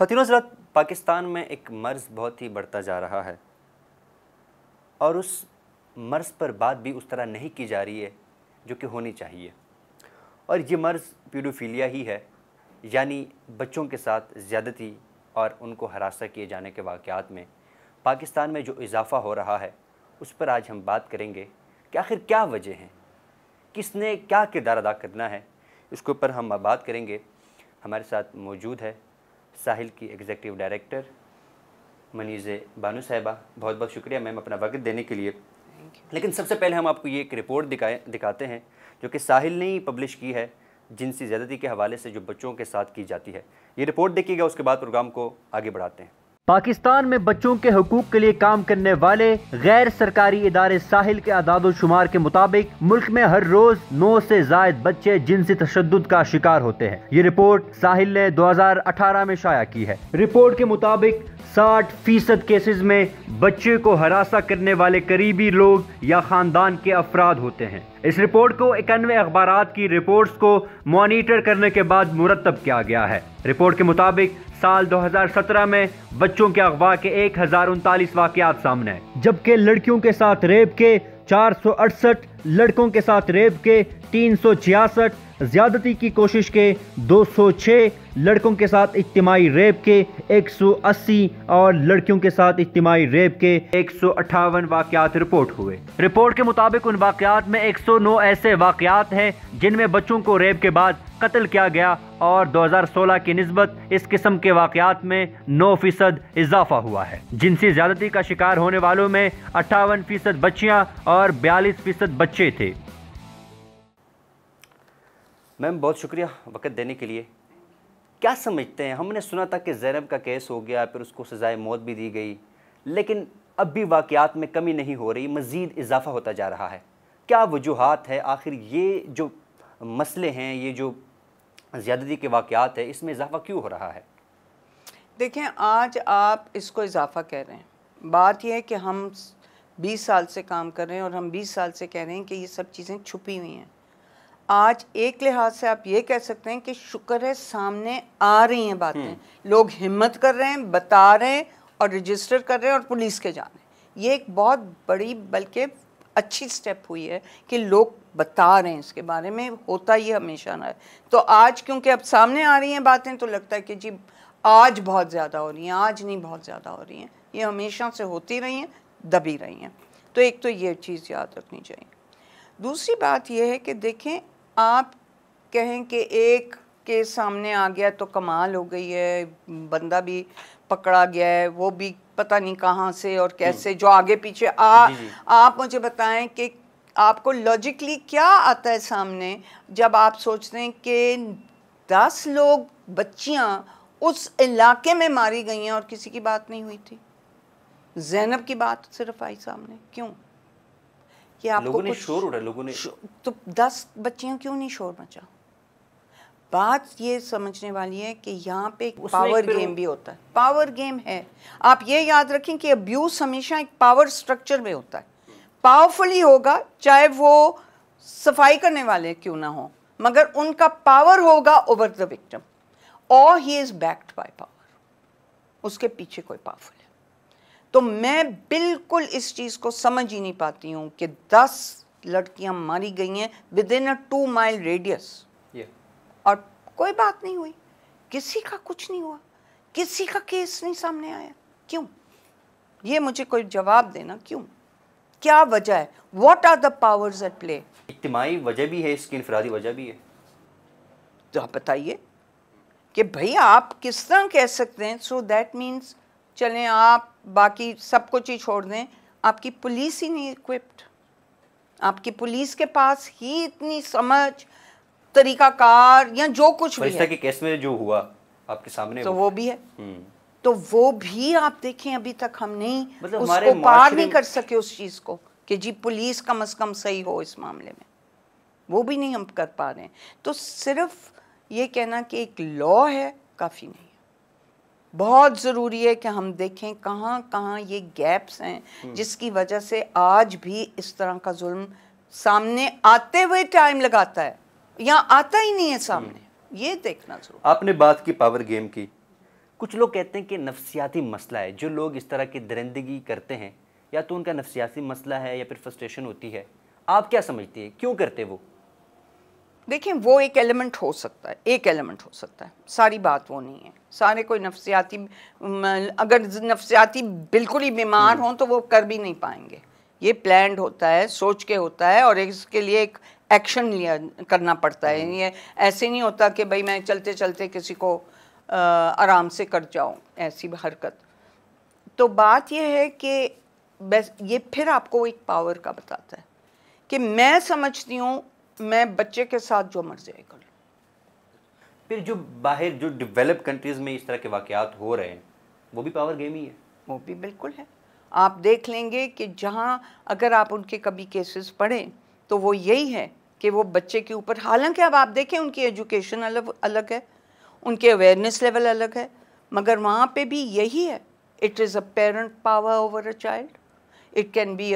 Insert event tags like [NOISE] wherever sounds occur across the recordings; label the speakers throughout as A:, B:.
A: خطین حضرات پاکستان میں ایک مرض بہت ہی بڑھتا جا رہا ہے اور اس مرض پر بات بھی اس طرح نہیں کی جا رہی ہے جو کہ ہونی چاہیے اور یہ مرض پیڈوفیلیا ہی ہے یعنی بچوں کے ساتھ زیادتی اور ان کو ہراساں کیے جانے کے واقعات میں پاکستان میں جو اضافہ ہو رہا ہے اس پر آج ہم بات کریں گے کہ آخر کیا وجہ ہیں کس نے کیا کردار ادا کرنا ہے اس کے اوپر ہم بات کریں گے ہمارے ساتھ موجود ہے ساحل کی ایگزیکٹیو ڈائریکٹر منیز بانو صاحبہ بہت بہت شکریہ میم اپنا وقت دینے کے لیے لیکن سب سے پہلے ہم آپ کو یہ ایک رپورٹ دکھائے دکھاتے ہیں جو کہ ساحل نے ہی پبلش کی ہے جنسی زیادتی کے حوالے سے جو بچوں کے ساتھ کی جاتی ہے یہ رپورٹ دیکھی گا اس کے بعد پروگرام کو آگے بڑھاتے ہیں پاکستان میں بچوں کے حقوق کے لیے کام کرنے والے غیر سرکاری ادارے ساحل کے اعداد و شمار کے مطابق ملک میں ہر روز نو سے زائد بچے جنسی تشدد کا شکار ہوتے ہیں یہ رپورٹ ساحل نے دو ہزار اٹھارہ میں شائع کی ہے رپورٹ کے مطابق ساٹھ فیصد کیسز میں بچے کو ہراساں کرنے والے قریبی لوگ یا خاندان کے افراد ہوتے ہیں اس رپورٹ کو اکانوے اخبارات کی رپورٹس کو مانیٹر کرنے کے بعد مرتب کیا گیا ہے رپورٹ کے مطابق سال دو ہزار سترہ میں بچوں کے اغوا کے ایک ہزار انتالیس واقعات سامنے آئے جبکہ لڑکیوں کے ساتھ ریپ کے چار سو اڑسٹھ لڑکوں کے ساتھ ریپ کے تین سو چھیاسٹھ زیادتی کی کوشش کے دو سو چھ لڑکوں کے ساتھ اجتماعی ریپ کے ایک سو اسی اور لڑکیوں کے ساتھ اجتماعی ریپ کے ایک سو اٹھاون واقعات رپورٹ ہوئے رپورٹ کے مطابق ان واقعات میں ایک سو نو ایسے واقعات ہیں جن میں بچوں کو ریپ کے بعد قتل کیا گیا اور دوہزار سولہ کی نسبت اس قسم کے واقعات میں نو فیصد اضافہ ہوا ہے جنسی زیادتی کا شکار ہونے والوں میں اٹھاون فیصد بچیاں اور بیالیس فیصد بچے تھے میم بہت شکریہ وقت دینے کے لیے کیا سمجھتے ہیں ہم نے سنا تھا کہ زینب کا کیس ہو گیا پھر اس کو سزائے موت بھی دی گئی لیکن اب بھی واقعات میں کمی نہیں ہو رہی مزید اضافہ ہوتا جا رہا ہے کیا وجوہات ہے آخر یہ جو مسئلے ہیں یہ جو زیادتی کے واقعات ہیں اس میں اضافہ کیوں ہو رہا ہے
B: دیکھیں آج آپ اس کو اضافہ کہہ رہے ہیں بات یہ ہے کہ ہم بیس سال سے کام کر رہے ہیں اور ہم بیس سال سے کہہ رہے ہیں کہ یہ سب چیزیں چھپی ہوئی ہیں آج ایک لحاظ سے آپ یہ کہہ سکتے ہیں کہ شکر ہے سامنے آ رہی ہیں باتیں لوگ ہمت کر رہے ہیں بتا رہے ہیں اور رجسٹر کر رہے ہیں اور پولیس کے جانے یہ ایک بہت بڑی بلکہ اچھی سٹیپ ہوئی ہے کہ لوگ بتا رہے ہیں اس کے بارے میں ہوتا ہی ہمیشہ نہ ہے تو آج کیونکہ اب سامنے آ رہی ہیں باتیں تو لگتا ہے کہ جی آج بہت زیادہ ہو رہی ہیں آج نہیں بہت زیادہ ہو رہی ہیں یہ ہمیشہ سے ہوتی رہی ہیں دبی رہی ہیں تو ایک تو یہ چیز یاد رکھنی چاہیے دوسری بات یہ ہے کہ دیکھیں آپ کہیں کہ ایک کے سامنے آ گیا تو کمال ہو گئی ہے بندہ بھی پکڑا گیا ہے وہ بھی پتہ نہیں کہاں سے اور کیسے جو آگے پیچھے آ جی، جی۔ آپ مجھے بتائیں کہ آپ کو لاجکلی کیا آتا ہے سامنے جب آپ سوچتے ہیں کہ دس لوگ بچیاں اس علاقے میں ماری گئی ہیں اور کسی کی بات نہیں ہوئی تھی زینب کی بات صرف آئی سامنے کیوں آپ کو شور اڑا لوگوں نے تو دس بچیوں کیوں نہیں شور مچا بات یہ سمجھنے والی ہے کہ یہاں پہ ایک پاور گیم بھی ہوتا ہے پاور گیم ہے آپ یہ یاد رکھیں کہ ابیوز ہمیشہ ایک پاور سٹرکچر میں ہوتا ہے پاورفلی ہوگا چاہے وہ صفائی کرنے والے کیوں نہ ہو مگر ان کا پاور ہوگا اوور دا وکٹم اور he is backed by power اس کے پیچھے کوئی پاور تو میں بالکل اس چیز کو سمجھ ہی نہیں پاتی ہوں کہ دس لڑکیاں ماری گئی ہیں ٹو مائل ریڈیس اور کوئی بات نہیں ہوئی کسی کا کچھ نہیں ہوا کسی کا کیس نہیں سامنے آیا کیوں یہ مجھے کوئی جواب دینا کیوں کیا وجہ ہے واٹ آر دا اجتماعی وجہ بھی ہے اس کی انفرادی وجہ بھی ہے تو آپ بتائیے کہ بھائی آپ کس طرح کہہ سکتے ہیں سو دیٹ مینس چلیں آپ باقی سب کچھ ہی چھوڑ دیں آپ کی پولیس ہی نہیں اکوپڈ آپ کی پولیس کے پاس ہی اتنی سمجھ طریقہ کار یا جو کچھ بھی ہے
A: کیس میں جو ہوا آپ کے سامنے تو وہ بھی
B: ہے تو وہ بھی آپ دیکھیں ابھی تک ہم نہیں مطلب اس کو پار نہیں کر سکے اس چیز کو کہ جی پولیس کم از کم صحیح ہو اس معاملے میں وہ بھی نہیں ہم کر پا رہے ہیں تو صرف یہ کہنا کہ ایک لا ہے کافی نہیں بہت ضروری ہے کہ ہم دیکھیں کہاں کہاں یہ گیپس ہیں جس کی وجہ سے آج بھی اس طرح کا ظلم سامنے آتے ہوئے ٹائم لگاتا ہے یا آتا ہی نہیں ہے سامنے یہ دیکھنا ضرور
A: آپ نے بات کی پاور گیم کی کچھ لوگ کہتے ہیں کہ نفسیاتی مسئلہ ہے جو لوگ اس طرح کی درندگی کرتے ہیں یا تو ان کا نفسیاتی مسئلہ ہے یا پھر فسٹریشن ہوتی ہے آپ کیا سمجھتی
B: ہے کیوں کرتے وہ دیکھیں وہ ایک ایلیمنٹ ہو سکتا ہے ایک ایلیمنٹ ہو سکتا ہے ساری بات وہ نہیں ہے سارے کوئی نفسیاتی اگر نفسیاتی بالکل ہی بیمار ہوں تو وہ کر بھی نہیں پائیں گے یہ پلانڈ ہوتا ہے سوچ کے ہوتا ہے اور اس کے لیے ایک ایکشن لیا کرنا پڑتا ہے یہ ایسے نہیں ہوتا کہ بھائی میں چلتے چلتے کسی کو آرام سے کر جاؤں ایسی حرکت تو بات یہ ہے کہ بس یہ پھر آپ کو ایک پاور کا بتاتا ہے کہ میں سمجھتی ہوں میں بچے کے ساتھ جو مرضی کر لوں پھر جو
A: باہر جو ڈیولپ کنٹریز میں اس طرح کے واقعات ہو رہے ہیں وہ بھی پاور گیم ہی ہے
B: وہ بھی بالکل ہے آپ دیکھ لیں گے کہ جہاں اگر آپ ان کے کبھی کیسز پڑھیں تو وہ یہی ہے کہ وہ بچے کے اوپر حالانکہ اب آپ دیکھیں ان کی ایجوکیشن الگ ہے ان کے اویئرنیس لیول الگ ہے مگر وہاں پہ بھی یہی ہے it is a parent power over a child it can be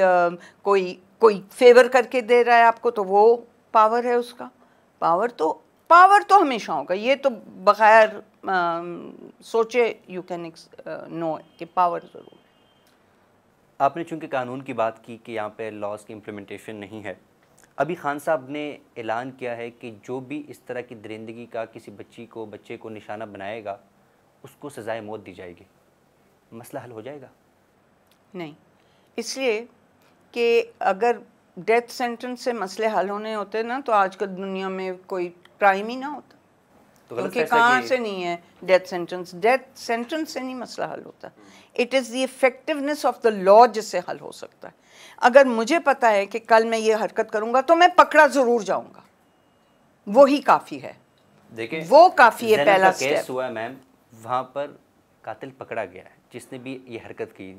B: کوئی کوئی فیور کر کے دے رہا ہے آپ کو تو وہ پاور ہے اس کا پاور تو پاور تو ہمیشہ ہوگا یہ تو بغیر سوچے یو کین نو کہ پاور ضرور ہے
A: آپ نے چونکہ قانون کی بات کی کہ یہاں پہ لاس کی امپلیمنٹیشن نہیں ہے ابھی خان صاحب نے اعلان کیا ہے کہ جو بھی اس طرح کی درندگی کا کسی بچی کو بچے کو نشانہ بنائے گا اس کو سزائے موت دی جائے گی مسئلہ حل ہو جائے گا
B: نہیں اس لیے کہ اگر ڈیتھ سینٹنس سے مسئلے حل ہونے ہوتے نا تو آج کل دنیا میں کوئی کرائم ہی نہ ہوتا
A: کیونکہ کہاں سے
B: نہیں ہے ڈیتھ سینٹنس ڈیتھ سینٹنس سے نہیں مسئلہ حل ہوتا it is the effectiveness of the law جس سے حل ہو سکتا ہے اگر مجھے پتا ہے کہ کل میں یہ حرکت کروں گا تو میں پکڑا ضرور جاؤں گا وہی کافی ہے دیکھیں وہ کافی ہے پہلا کیس
A: ہوا ہے میم وہاں پر قاتل پکڑا گیا ہے جس نے بھی یہ حرکت کی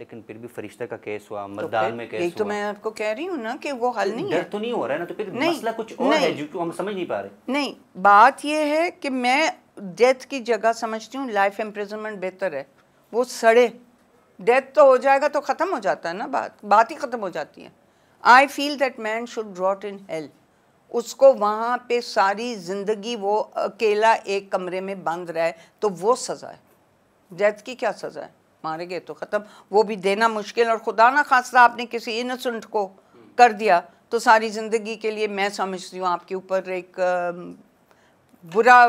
A: لیکن پھر بھی فرشتہ کا کیس ہوا مردان میں کیس ہوا تو میں
B: آپ کو کہہ رہی ہوں نا کہ وہ حل نہیں ہے ڈر تو
A: نہیں ہو رہا ہے نا تو پھر مسئلہ کچھ اور ہے جو کہ ہم سمجھ نہیں پا رہے
B: نہیں بات یہ ہے کہ میں ڈیتھ کی جگہ سمجھتی ہوں لائف امپریزنمنٹ بہتر ہے وہ سڑے ڈیتھ تو ہو جائے گا تو ختم ہو جاتا ہے نا بات بات ہی ختم ہو جاتی ہے I feel that man should rot in hell اس کو وہاں پہ ساری زندگی وہ اکیلا ایک کمرے میں بند رہے تو وہ سزا ہے ڈیتھ کی کیا سزا ہے مارے گئے تو ختم وہ بھی دینا مشکل اور خدا نہ خاصہ آپ نے کسی انسنٹ کو کر دیا تو ساری زندگی کے لیے میں سمجھتی ہوں آپ کے اوپر ایک برا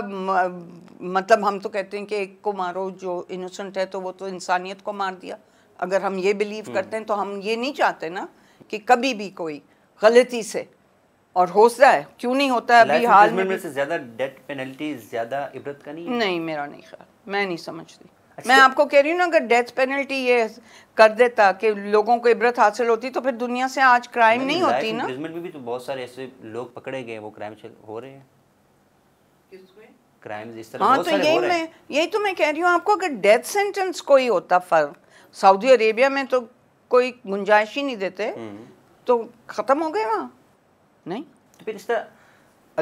B: مطلب ہم تو کہتے ہیں کہ ایک کو مارو جو انوسنٹ ہے تو وہ تو انسانیت کو مار دیا اگر ہم یہ بلیو کرتے ہیں تو ہم یہ نہیں چاہتے نا کہ کبھی بھی کوئی غلطی سے اور ہو سا ہے کیوں نہیں ہوتا ہے
A: ابھی نہیں
B: میرا نہیں خیال میں نہیں سمجھتی میں آپ کو کہہ رہی ہوں نا اگر ڈیتھ پینلٹی یہ کر دیتا کہ لوگوں کو عبرت حاصل ہوتی تو پھر دنیا سے آج کرائم نہیں ہوتی نا
A: میں بھی تو بہت سارے ایسے لوگ پکڑے گئے وہ کرائم ہو رہے ہیں ہاں تو یہی میں
B: یہی تو میں کہہ رہی ہوں آپ کو اگر ڈیتھ سینٹنس کوئی ہوتا فرق سعودی عربیہ میں تو کوئی گنجائش ہی نہیں دیتے تو ختم ہو گئے وہاں نہیں پھر اس طرح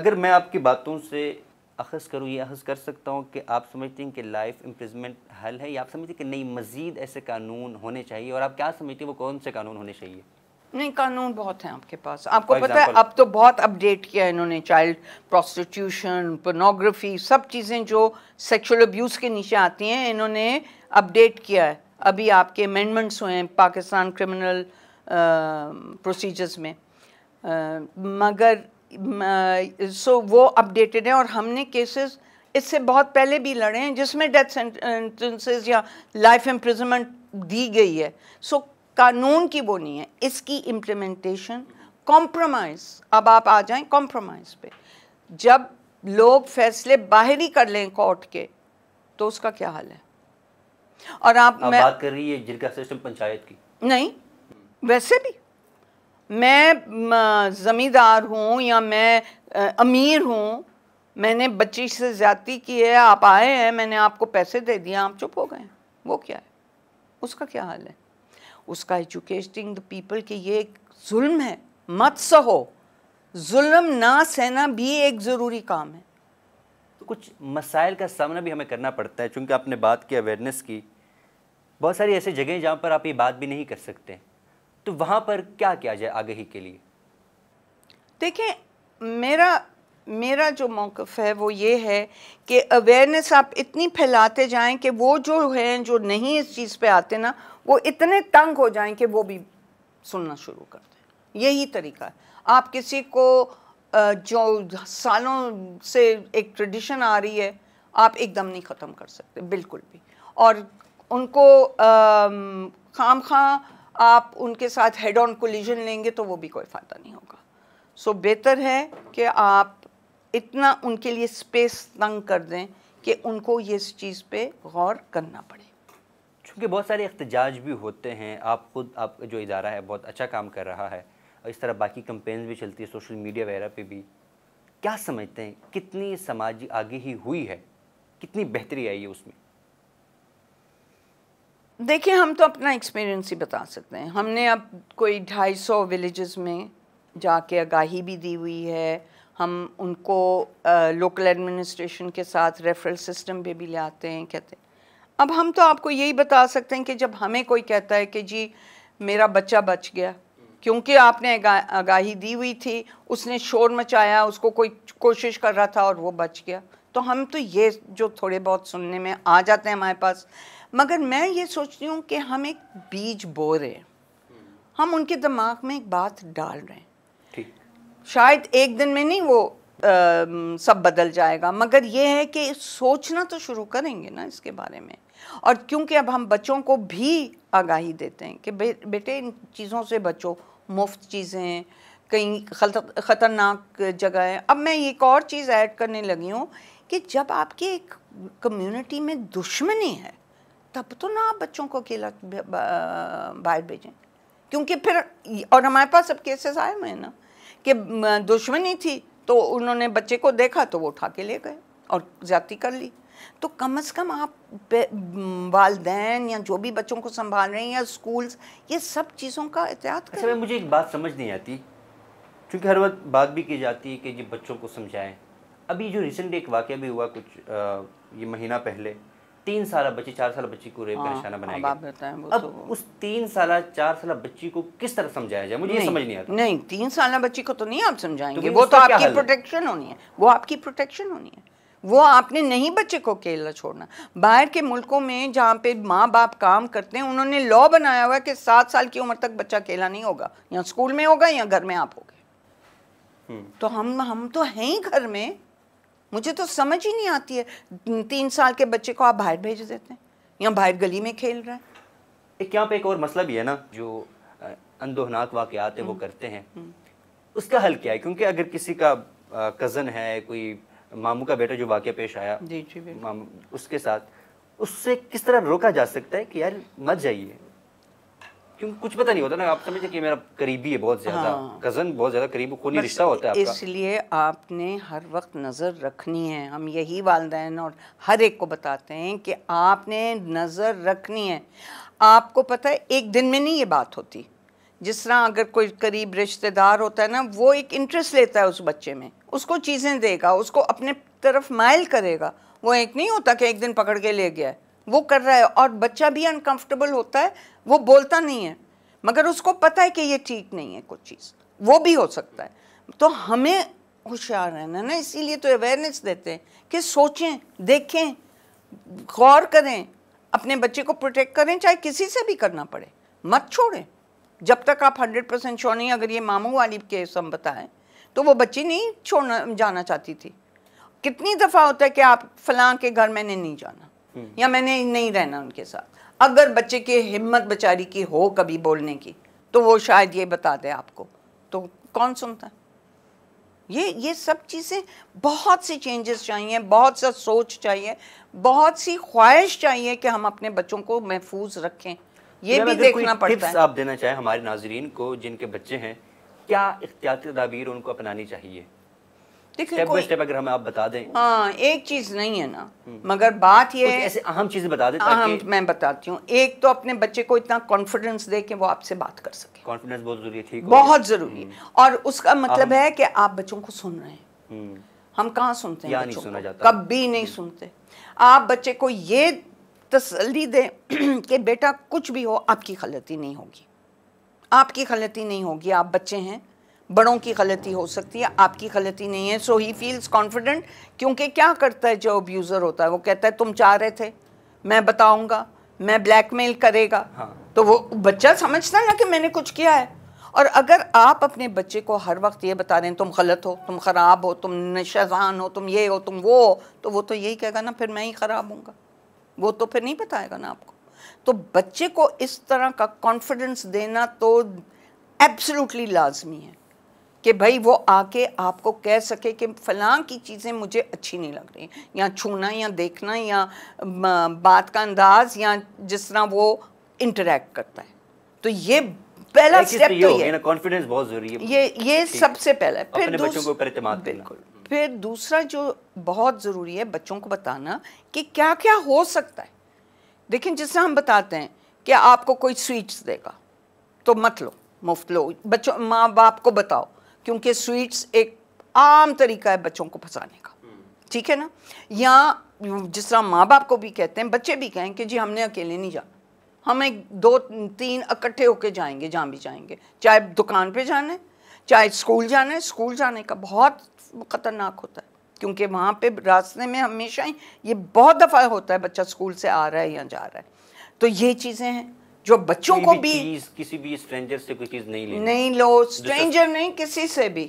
B: اگر میں
A: آپ کی باتوں سے اخذ کروں یہ اخذ کر سکتا ہوں کہ آپ سمجھتے ہیں کہ لائف امپریزمنٹ حل ہے یا آپ سمجھتے ہیں کہ نہیں مزید ایسے قانون ہونے چاہیے اور آپ کیا سمجھتے ہیں وہ کون سے قانون ہونے چاہیے
B: نہیں قانون بہت ہیں آپ کے پاس آپ کو پتہ ہے اب تو بہت اپڈیٹ کیا ہے انہوں نے چائلڈ پروسٹیٹیوشن پنوگرفی سب چیزیں جو سیکشل ابیوز کے نیچے آتی ہیں انہوں نے اپڈیٹ کیا ہے ابھی آپ کے امینڈمنٹس ہوئے ہیں پاکستان کرمنل پروسیجرز میں مگر سو وہ اپ ہیں اور ہم نے کیسز اس سے بہت پہلے بھی لڑے ہیں جس میں ڈیتھ سینٹنسز یا لائف امپریزمنٹ دی گئی ہے سو قانون کی وہ نہیں ہے اس کی امپلیمنٹیشن کمپرومائز اب آپ آ جائیں کمپرومائز پہ جب لوگ فیصلے باہر ہی کر لیں کورٹ کے تو اس کا کیا حال ہے اور آپ میں پنچایت کی نہیں ویسے بھی میں زمیندار ہوں یا میں امیر ہوں میں نے بچی سے زیادتی کی ہے آپ آئے ہیں میں نے آپ کو پیسے دے دیا آپ چپ ہو گئے ہیں وہ کیا ہے اس کا کیا حال ہے اس کا ایجوکیشنگ دا پیپل کہ یہ ایک ظلم ہے مت سہو ظلم نہ سہنا بھی ایک ضروری کام ہے کچھ مسائل
A: کا سامنا بھی ہمیں کرنا پڑتا ہے چونکہ آپ نے بات کی اویئرنیس کی بہت ساری ایسے جگہیں جہاں پر آپ یہ بات بھی نہیں کر سکتے تو وہاں پر کیا کیا جائے آگے
B: دیکھیں میرا میرا جو موقف ہے وہ یہ ہے کہ آپ اتنی پھیلاتے جائیں کہ وہ جو ہیں جو نہیں اس چیز پہ آتے نا وہ اتنے تنگ ہو جائیں کہ وہ بھی سننا شروع کر دیں یہی طریقہ ہے آپ کسی کو جو سالوں سے ایک ٹریڈیشن آ رہی ہے آپ ایک دم نہیں ختم کر سکتے بالکل بھی اور ان کو خام خواہ آپ ان کے ساتھ ہیڈ آن کولیجن لیں گے تو وہ بھی کوئی فائدہ نہیں ہوگا سو بہتر ہے کہ آپ اتنا ان کے لیے سپیس تنگ کر دیں کہ ان کو یہ اس چیز پہ غور کرنا پڑے
A: چونکہ بہت سارے احتجاج بھی ہوتے ہیں آپ خود آپ جو ادارہ ہے بہت اچھا کام کر رہا ہے اور اس طرح باقی کمپینز بھی چلتی ہے سوشل میڈیا وغیرہ پہ بھی کیا سمجھتے ہیں کتنی سماجی آگے ہی ہوئی ہے کتنی بہتری آئی ہے اس میں
B: دیکھیں ہم تو اپنا ایکسپیرئنس ہی بتا سکتے ہیں ہم نے اب کوئی ڈھائی سو ولیجز میں جا کے آگاہی بھی دی ہوئی ہے ہم ان کو لوکل ایڈمنسٹریشن کے ساتھ ریفرل سسٹم پہ بھی لے آتے ہیں کہتے ہیں اب ہم تو آپ کو یہی بتا سکتے ہیں کہ جب ہمیں کوئی کہتا ہے کہ جی میرا بچہ بچ گیا کیونکہ آپ نے آگاہی دی ہوئی تھی اس نے شور مچایا اس کو کوئی کوشش کر رہا تھا اور وہ بچ گیا تو ہم تو یہ جو تھوڑے بہت سننے میں آ جاتے ہیں ہمارے پاس مگر میں یہ سوچتی ہوں کہ ہم ایک بیج بو رہے ہیں ہم ان کے دماغ میں ایک بات ڈال رہے ہیں شاید ایک دن میں نہیں وہ سب بدل جائے گا مگر یہ ہے کہ سوچنا تو شروع کریں گے نا اس کے بارے میں اور کیونکہ اب ہم بچوں کو بھی آگاہی دیتے ہیں کہ بیٹے ان چیزوں سے بچو مفت چیزیں کہیں خطرناک جگہ ہیں اب میں ایک اور چیز ایڈ کرنے لگی ہوں کہ جب آپ کے کمیونٹی میں دشمنی ہے تب تو نہ آپ بچوں کو اکیلا باہر بھیجیں کیونکہ پھر اور ہمارے پاس اب کیسز آئے ہوئے ہیں نا کہ دشمنی تھی تو انہوں نے بچے کو دیکھا تو وہ اٹھا کے لے گئے اور زیادتی کر لی تو کم از کم آپ والدین یا جو بھی بچوں کو سنبھال رہے ہیں یا سکولز یہ سب چیزوں کا احتیاط
A: اچھا، مجھے ایک بات سمجھ نہیں آتی چونکہ ہر وقت بات بھی کی جاتی ہے کہ یہ جی بچوں کو سمجھائیں ابھی جو ریسنٹ ایک واقعہ بھی ہوا کچھ یہ مہینہ پہلے تین سالہ بچی چار سالہ بچی کو ریپ کا ہاں، نشانہ بنائے
B: ہاں، گا اب اس
A: تین سالہ چار سالہ بچی کو کس طرح سمجھایا جائے مجھے یہ سمجھ نہیں آتا
B: نہیں تین سالہ بچی کو تو نہیں آپ سمجھائیں گے وہ تو آپ کی پروٹیکشن ہونی ہے وہ آپ کی پروٹیکشن ہونی ہے وہ آپ نے نہیں بچے کو کیلا چھوڑنا باہر کے ملکوں میں جہاں پہ ماں باپ کام کرتے ہیں انہوں نے لاؤ بنایا ہوا ہے کہ سات سال کی عمر تک بچہ کیلا نہیں ہوگا یا سکول میں ہوگا یا گھر میں آپ ہوگے تو ہم ہم تو ہیں ہی گھر میں مجھے تو سمجھ ہی نہیں آتی ہے تین سال کے بچے کو آپ باہر بھیج دیتے ہیں یا باہر گلی میں کھیل رہے ہیں ایک یہاں پہ ایک
A: اور مسئلہ بھی ہے نا جو اندوہناک واقعات ہیں وہ کرتے ہیں اس کا حل کیا ہے کیونکہ اگر کسی کا کزن ہے کوئی ماموں کا بیٹا جو واقعہ پیش آیا جی، جی، اس کے ساتھ اس سے کس طرح روکا جا سکتا ہے کہ یار مت جائیے کچھ پتہ نہیں ہوتا نا آپ سمجھتے کہ میرا قریبی ہے ہے بہت بہت زیادہ ہاں۔ زیادہ کزن قریب رشتہ ہوتا اس
B: لیے آپ نے ہر وقت نظر رکھنی ہے ہم یہی والدین اور ہر ایک کو بتاتے ہیں کہ آپ نے نظر رکھنی ہے آپ کو پتہ ہے ایک دن میں نہیں یہ بات ہوتی جس طرح اگر کوئی قریب رشتہ دار ہوتا ہے نا وہ ایک انٹرسٹ لیتا ہے اس بچے میں اس کو چیزیں دے گا اس کو اپنے طرف مائل کرے گا وہ ایک نہیں ہوتا کہ ایک دن پکڑ کے لے گیا ہے وہ کر رہا ہے اور بچہ بھی انکمفرٹیبل ہوتا ہے وہ بولتا نہیں ہے مگر اس کو پتہ ہے کہ یہ ٹھیک نہیں ہے کچھ چیز وہ بھی ہو سکتا ہے تو ہمیں ہوشیار رہنا اسی لیے تو اویئرنیس دیتے ہیں کہ سوچیں دیکھیں غور کریں اپنے بچے کو پروٹیکٹ کریں چاہے کسی سے بھی کرنا پڑے مت چھوڑیں جب تک آپ ہنڈریڈ پرسینٹ چھوڑ نہیں اگر یہ ماموں والی کے بتائیں تو وہ بچی نہیں چھوڑنا جانا چاہتی تھی کتنی دفعہ ہوتا ہے کہ آپ فلاں کے گھر میں نے نہیں جانا یا میں نے نہیں رہنا ان کے ساتھ اگر بچے کی ہمت بچاری کی ہو کبھی بولنے کی تو وہ شاید یہ بتا دے آپ کو تو کون سنتا یہ سب چیزیں بہت سی چینجز چاہیے بہت سا سوچ چاہیے بہت سی خواہش چاہیے کہ ہم اپنے بچوں کو محفوظ رکھیں یہ بھی دیکھنا پڑتا ہے آپ
A: دینا چاہیں ہمارے ناظرین کو جن کے بچے ہیں کیا اختیاری تدابیر ان کو
B: اپنانی چاہیے ہاں ایک چیز نہیں ہے نا مگر بات یہ ہے بتاتی ہوں ایک تو اپنے بچے کو اتنا کانفیڈنس دے کہ وہ آپ سے بات کر
A: سکے بہت ضروری
B: اور اس کا مطلب ہے کہ آپ بچوں کو سن رہے ہیں ہم کہاں سنتے ہیں کبھی نہیں سنتے آپ بچے کو یہ تسلی دیں [CLEARS THROAT] کہ بیٹا کچھ بھی ہو آپ کی غلطی نہیں ہوگی آپ کی غلطی نہیں ہوگی آپ بچے ہیں بڑوں کی غلطی ہو سکتی ہے آپ کی غلطی نہیں ہے سو ہی فیلز کانفیڈنٹ کیونکہ کیا کرتا ہے جو ابیوزر ہوتا ہے وہ کہتا ہے تم چاہ رہے تھے میں بتاؤں گا میں بلیک میل کرے گا ہاں۔ تو وہ بچہ سمجھتا نا کہ میں نے کچھ کیا ہے اور اگر آپ اپنے بچے کو ہر وقت یہ بتا رہے ہیں تم غلط ہو تم خراب ہو تم نشہزان ہو تم یہ ہو تم وہ ہو تو وہ تو یہی کہے گا نا پھر میں ہی خراب ہوں گا وہ تو پھر نہیں بتائے گا نا آپ کو تو بچے کو اس طرح کا کانفیڈنس دینا تو ایبسلوٹلی لازمی ہے کہ بھائی وہ آ کے آپ کو کہہ سکے کہ فلاں کی چیزیں مجھے اچھی نہیں لگ رہی یا چھونا یا دیکھنا یا بات کا انداز یا جس طرح وہ انٹریکٹ کرتا ہے تو یہ پہلا
A: کانفیڈنس یعنی بہت ضروری ہے یہ یہ سب سے پہلا ہے
B: پھر دوسرا جو بہت ضروری ہے بچوں کو بتانا کہ کیا کیا ہو سکتا ہے دیکھیں جس طرح ہم بتاتے ہیں کہ آپ کو کوئی سویٹس دے گا تو مت لو مفت لو بچوں ماں باپ کو بتاؤ کیونکہ سویٹس ایک عام طریقہ ہے بچوں کو پھنسانے کا ٹھیک ہے نا یا جس طرح ماں باپ کو بھی کہتے ہیں بچے بھی کہیں کہ جی ہم نے اکیلے نہیں جانا ہم ایک دو تین اکٹھے ہو کے جائیں گے جہاں بھی جائیں گے چاہے دکان پہ جانا ہے چاہے اسکول جانا ہے اسکول جانے کا بہت خطرناک ہوتا ہے کیونکہ وہاں پہ راستے میں ہمیشہ ہی یہ بہت دفعہ ہوتا ہے بچہ اسکول سے آ رہا ہے یا جا رہا ہے تو یہ چیزیں ہیں جو بچوں کو بھی
A: کسی بھی سٹرینجر سے کوئی چیز نہیں لیں نہیں لو سٹرینجر
B: نہیں کسی سے بھی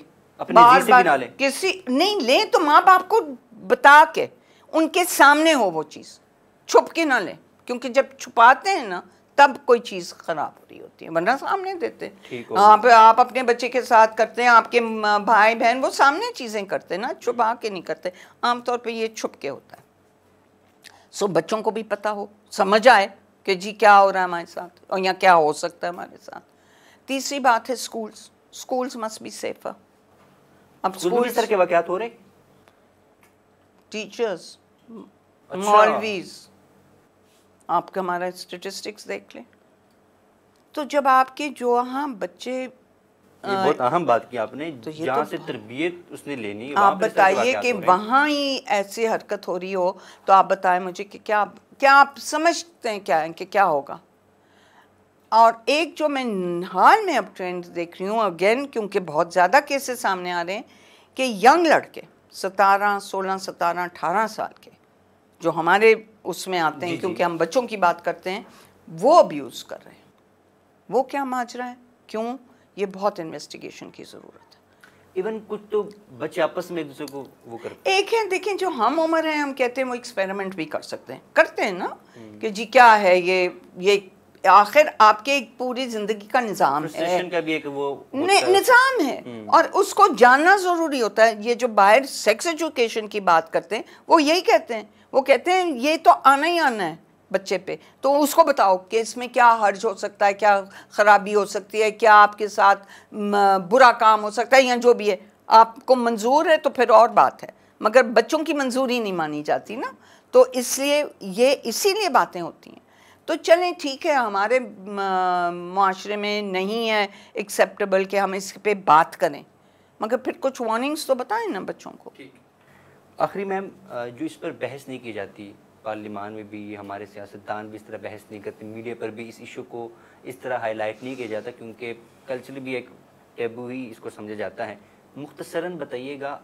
B: بار بار کسی نہیں لیں تو ماں باپ کو بتا کے ان کے سامنے ہو وہ چیز چھپ کے نہ لیں کیونکہ جب چھپاتے ہیں نا تب کوئی چیز خراب ہو رہی ہوتی ہے ورنہ سامنے دیتے ہیں آپ اپنے بچے کے ساتھ کرتے ہیں آپ کے بھائی بہن وہ سامنے چیزیں کرتے ہیں نا چھپا کے نہیں کرتے عام طور پہ یہ چھپ کے ہوتا ہے سو بچوں کو بھی پتہ ہو سمجھ آئے کہ جی کیا ہو رہا ہے ہمارے ساتھ اور یا کیا ہو سکتا ہے ہمارے ساتھ تیسری بات ہے schools schools must be safer اب سکولز سر کے واقعات ہو رہے ٹیچرز اچھا۔ مولویز آپ کا ہمارا سٹیٹسٹکس دیکھ لیں تو جب آپ کے جو ہاں بچے یہ بہت
A: اہم بات کی آپ نے جہاں سے تربیت اس نے لینی آپ بتائیے کہ وہاں
B: ہی ایسی حرکت ہو رہی ہو تو آپ بتائیں مجھے کہ کیا کیا آپ سمجھتے ہیں کیا ہیں کہ کیا ہوگا اور ایک جو میں حال میں اب ٹرینڈ دیکھ رہی ہوں اگین کیونکہ بہت زیادہ کیسز سامنے آ رہے ہیں کہ ینگ لڑکے ستارہ سولہ ستارہ اٹھارہ سال کے جو ہمارے اس میں آتے ہیں جی، جی۔ کیونکہ ہم بچوں کی بات کرتے ہیں وہ ابیوز کر رہے ہیں وہ کیا ماجرا ہے کیوں یہ بہت انویسٹیگیشن کی ضرورت ہے ایون کچھ تو بچے آپس میں ایک ہیں دیکھیں جو ہم عمر ہیں ہم کہتے ہیں وہ ایکسپیرمنٹ بھی کر سکتے ہیں کرتے ہیں نا کہ جی کیا ہے یہ یہ آخر آپ کے ایک پوری زندگی کا نظام ہے اور اس کو جاننا ضروری ہوتا ہے یہ جو باہر سیکس ایجوکیشن کی بات کرتے ہیں وہ یہی کہتے ہیں وہ کہتے ہیں یہ تو آنا ہی آنا ہے بچے پہ تو اس کو بتاؤ کہ اس میں کیا حرج ہو سکتا ہے کیا خرابی ہو سکتی ہے کیا آپ کے ساتھ برا کام ہو سکتا ہے یا جو بھی ہے آپ کو منظور ہے تو پھر اور بات ہے مگر بچوں کی منظوری نہیں مانی جاتی نا تو اس لیے یہ اسی لیے باتیں ہوتی ہیں تو چلیں ٹھیک ہے ہمارے معاشرے میں نہیں ہے ایکسیپٹیبل کہ ہم اس پہ بات کریں مگر پھر کچھ وارننگس تو بتائیں نا بچوں کو
A: آخری میم جو اس پر بحث نہیں کی جاتی پارلیمان میں بھی ہمارے سیاستدان بھی اس طرح بحث نہیں کرتے میڈیا پر بھی اس ایشو کو اس طرح ہائی لائٹ نہیں کیا جاتا کیونکہ کلچر بھی ایک ٹیبو ہی اس کو سمجھا جاتا ہے مختصراً بتائیے گا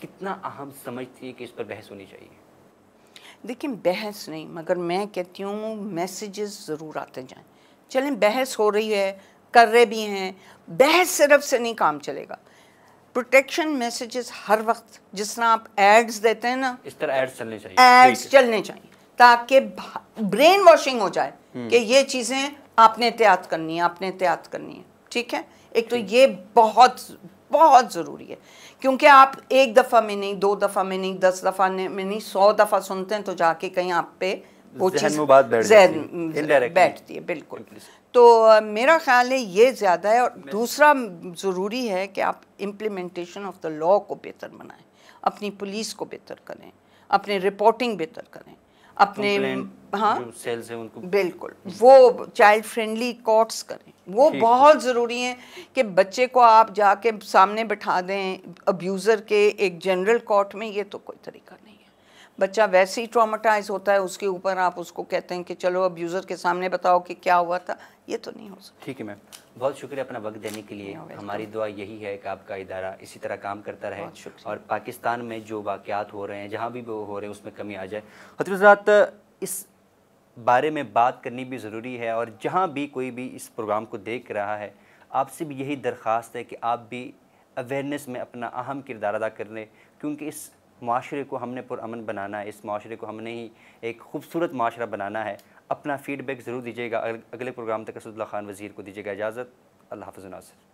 A: کتنا اہم سمجھتی ہے کہ اس پر بحث ہونی چاہیے
B: دیکھیں بحث نہیں مگر میں کہتی ہوں میسیجز ضرور آتے جائیں چلیں بحث ہو رہی ہے کر رہے بھی ہیں بحث صرف سے نہیں کام چلے گا پروٹیکشن میسیجز ہر وقت جس طرح آپ ایڈز دیتے ہیں نا
A: اس طرح ایڈز
B: چلنے چاہیے تاکہ برین واشنگ ہو جائے کہ یہ چیزیں آپ نے احتیاط کرنی ہے آپ نے احتیاط کرنی ہے ٹھیک ہے ایک تو یہ بہت بہت ضروری ہے کیونکہ آپ ایک دفعہ میں نہیں دو دفعہ میں نہیں دس دفعہ میں نہیں سو دفعہ سنتے ہیں تو جا کے کہیں آپ پہ ذہن بیٹھتی ہے بالکل تو میرا خیال ہے یہ زیادہ ہے اور دوسرا ضروری ہے کہ آپ امپلیمنٹیشن آف دا لا کو بہتر بنائیں اپنی پولیس کو بہتر کریں اپنے رپورٹنگ بہتر کریں اپنے ہاں بالکل وہ چائلڈ فرینڈلی کورٹس کریں وہ بہت ضروری ہیں کہ بچے کو آپ جا کے سامنے بٹھا دیں ابیوزر کے ایک جنرل کورٹ میں یہ تو کوئی طریقہ نہیں بچہ ویسے ہی ٹراماٹائز ہوتا ہے اس کے اوپر آپ اس کو کہتے ہیں کہ چلو اب یوزر کے سامنے بتاؤ کہ کیا ہوا تھا یہ تو نہیں ہو سکتا
A: ٹھیک ہے میم بہت شکریہ اپنا وقت دینے کے لیے ہماری دعا یہی ہے کہ آپ کا ادارہ اسی طرح کام کرتا رہے اور پاکستان میں جو واقعات ہو رہے ہیں جہاں بھی وہ ہو رہے ہیں اس میں کمی آ جائے حضرات اس بارے میں بات کرنی بھی ضروری ہے اور جہاں بھی کوئی بھی اس پروگرام کو دیکھ رہا ہے آپ سے بھی یہی درخواست ہے کہ آپ بھی اویئرنیس میں اپنا اہم کردار ادا کر لیں کیونکہ اس معاشرے کو ہم نے پرامن بنانا ہے اس معاشرے کو ہم نے ہی ایک خوبصورت معاشرہ بنانا ہے اپنا فیڈ بیک ضرور دیجیے گا اگلے پروگرام تک اسد اللہ خان وزیر کو دیجیے گا اجازت اللہ حافظ ناصر